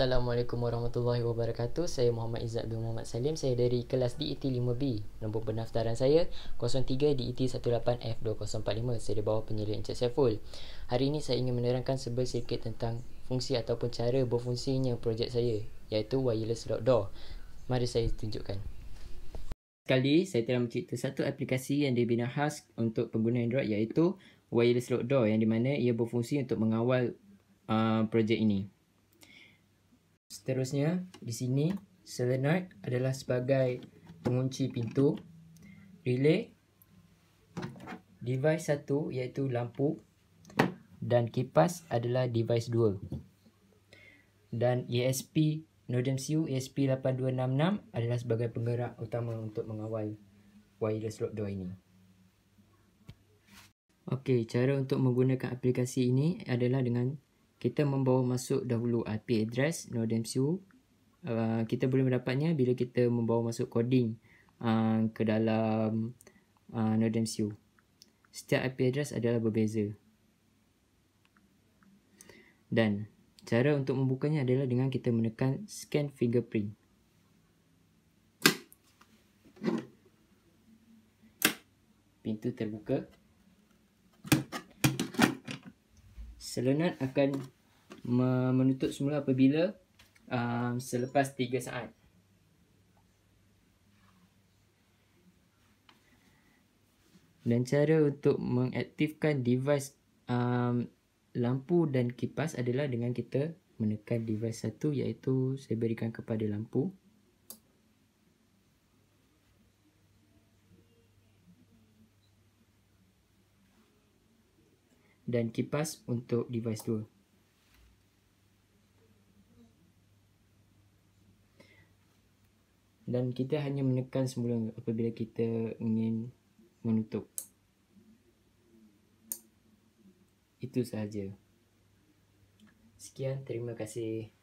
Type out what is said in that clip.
Assalamualaikum warahmatullahi wabarakatuh Saya Muhammad Izzat bin Muhammad Salim Saya dari kelas DET5B Nombor pendaftaran saya 03DET18F2045 Saya di bawah penyelidik Encik Saiful Hari ini saya ingin menerangkan sebel sikit tentang Fungsi ataupun cara berfungsinya projek saya Iaitu wireless lock door Mari saya tunjukkan Kali saya telah mencipta satu aplikasi yang dibina khas untuk pengguna Android iaitu wireless lock door yang dimana ia berfungsi untuk mengawal uh, projek ini. Seterusnya, di sini solenoid adalah sebagai pengunci pintu. Relay, device satu iaitu lampu dan kipas adalah device dua. Dan ESP, Nodem CU ESP8266 adalah sebagai penggerak utama untuk mengawal wireless lock door ini. Okey, cara untuk menggunakan aplikasi ini adalah dengan kita membawa masuk dahulu IP address node Uh, ah, kita boleh mendapatnya bila kita membawa masuk coding uh, ke dalam uh, ah, node Setiap IP address adalah berbeza. Dan cara untuk membukanya adalah dengan kita menekan scan fingerprint. Pintu terbuka. selenat akan menutup semula apabila um, selepas 3 saat. Dan cara untuk mengaktifkan device um, lampu dan kipas adalah dengan kita menekan device satu iaitu saya berikan kepada lampu. dan kipas untuk device dua. Dan kita hanya menekan semula apabila kita ingin menutup. Itu sahaja. Sekian, terima kasih.